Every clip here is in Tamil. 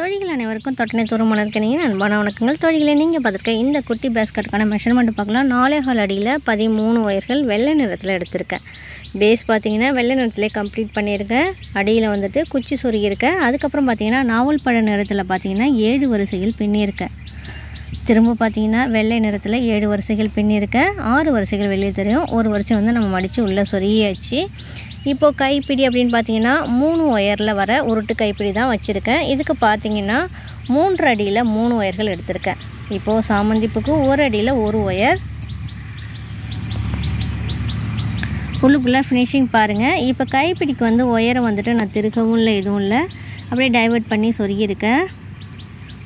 தொழில்கள் அனைவருக்கும் தொட்டனை தூரம் நீங்கள் அன்பான வணக்கங்கள் தொழில்களை நீங்கள் பார்த்துருக்கேன் இந்த குட்டி பேஸ்கட்டுக்கான மெஷர்மெண்ட் பார்க்கலாம் நாலே ஹால் அடியில் பதிமூணு ஒயர்கள் வெள்ளை நிறத்தில் எடுத்திருக்கேன் பேஸ் பார்த்தீங்கன்னா வெள்ளை நிறத்திலே கம்ப்ளீட் பண்ணியிருக்கேன் அடியில் வந்துட்டு குச்சி சொருகியிருக்கேன் அதுக்கப்புறம் பார்த்தீங்கன்னா நாவல் பழ நிறத்தில் பார்த்தீங்கன்னா ஏழு வரிசைகள் பின்னியிருக்கேன் திரும்ப பார்த்தீங்கன்னா வெள்ளை நிறத்தில் ஏழு வரிசைகள் பின்னியிருக்கேன் ஆறு வரிசைகள் வெளியே தெரியும் ஒரு வரிசை வந்து நம்ம மடித்து உள்ளே சொருகியாச்சு இப்போது கைப்பிடி அப்படின்னு பார்த்தீங்கன்னா மூணு ஒயரில் வர உருட்டு கைப்பிடி தான் வச்சுருக்கேன் இதுக்கு பார்த்தீங்கன்னா மூன்று அடியில் மூணு ஒயர்கள் எடுத்திருக்கேன் இப்போது சாமந்திப்புக்கு ஒரு அடியில் ஒரு ஒயர் உள்ளுக்குள்ளே ஃபினிஷிங் பாருங்கள் இப்போ கைப்பிடிக்கு வந்து ஒயரை வந்துட்டு நான் திருகவும் இல்லை எதுவும் இல்லை அப்படியே டைவெர்ட் பண்ணி சொருகியிருக்கேன்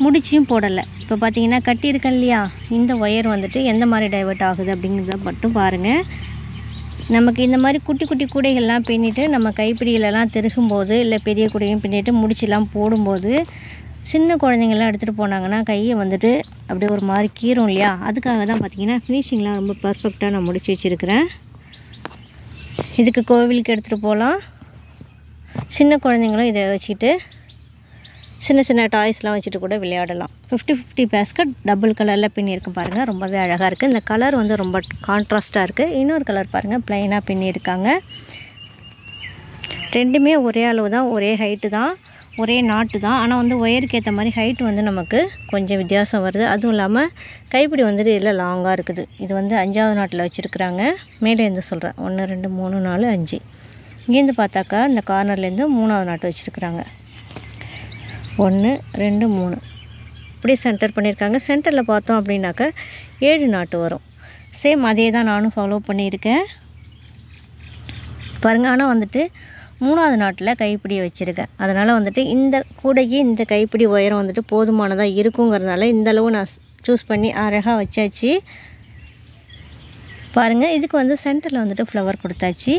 முடிச்சியும் போடலை இப்போ பார்த்தீங்கன்னா கட்டியிருக்கேன் இல்லையா இந்த ஒயர் வந்துட்டு எந்த மாதிரி டைவெர்ட் ஆகுது அப்படிங்கிறத மட்டும் பாருங்கள் நமக்கு இந்த மாதிரி குட்டி குட்டி கூடைகள்லாம் பின்னிட்டு நம்ம கைப்பிடிகளெல்லாம் திருகும்போது இல்லை பெரிய கூடையும் பின்னிட்டு முடிச்சுலாம் போடும்போது சின்ன குழந்தைங்கள்லாம் எடுத்துகிட்டு போனாங்கன்னா கையை வந்துட்டு அப்படியே ஒரு மாதிரி கீரும் இல்லையா அதுக்காக தான் பார்த்திங்கன்னா ஃபினிஷிங்லாம் ரொம்ப பர்ஃபெக்டாக நான் முடிச்சு வச்சுருக்கிறேன் இதுக்கு கோவிலுக்கு எடுத்துகிட்டு போகலாம் சின்ன குழந்தைங்களும் இதை வச்சுக்கிட்டு சின்ன சின்ன டாய்ஸ்லாம் வச்சுட்டு கூட விளையாடலாம் ஃபிஃப்டி ஃபிஃப்டி பேஸ்கட் டபுள் கலரில் பின்னியிருக்கு பாருங்கள் ரொம்பவே அழகாக இருக்குது இந்த கலர் வந்து ரொம்ப கான்ட்ராஸ்ட்டாக இருக்குது இன்னொரு கலர் பாருங்கள் பிளைனாக பின்னியிருக்காங்க ரெண்டுமே ஒரே அளவு தான் ஒரே ஹைட்டு தான் ஒரே நாட்டு தான் ஆனால் வந்து ஒயருக்கு ஏற்ற மாதிரி ஹைட் வந்து நமக்கு கொஞ்சம் வித்தியாசம் வருது அதுவும் இல்லாமல் கைப்பிடி வந்துட்டு இதில் லாங்காக இருக்குது இது வந்து அஞ்சாவது நாட்டில் வச்சுருக்குறாங்க மேலே இருந்து சொல்கிறேன் ஒன்று ரெண்டு மூணு நாலு அஞ்சு இங்கேருந்து பார்த்தாக்கா இந்த கார்னர்லேருந்து மூணாவது நாட்டு வச்சுருக்குறாங்க ஒன்று ரெண்டு மூணு இப்படி சென்டர் பண்ணியிருக்காங்க சென்டரில் பார்த்தோம் அப்படின்னாக்க ஏழு நாட்டு வரும் சேம் அதே தான் நானும் ஃபாலோ பண்ணியிருக்கேன் பாருங்கள் ஆனால் வந்துட்டு மூணாவது நாட்டில் கைப்பிடி வச்சுருக்கேன் அதனால் வந்துட்டு இந்த கூடைக்கு இந்த கைப்பிடி உயரம் வந்துட்டு போதுமானதாக இருக்குங்கிறதுனால இந்தளவு நான் சூஸ் பண்ணி அழகாக வச்சாச்சு பாருங்கள் இதுக்கு வந்து சென்டரில் வந்துட்டு ஃப்ளவர் கொடுத்தாச்சு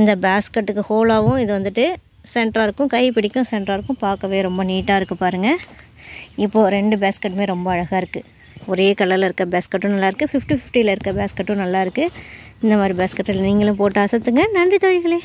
இந்த பேஸ்கட்டுக்கு ஹோலாகவும் இது வந்துட்டு சென்டராக இருக்கும் கை பிடிக்கும் சென்டராக இருக்கும் பார்க்கவே ரொம்ப நீட்டாக இருக்குது பாருங்கள் இப்போது ரெண்டு பேஸ்கட்டுமே ரொம்ப அழகாக இருக்குது ஒரே கலரில் இருக்க பேஸ்கட்டும் நல்லாயிருக்கு ஃபிஃப்டி ஃபிஃப்டியில் இருக்க பேஸ்கட்டும் நல்லாயிருக்கு இந்த மாதிரி பேஸ்கட்டில் நீங்களும் போட்டு அசத்துங்க நன்றி தொழில்களே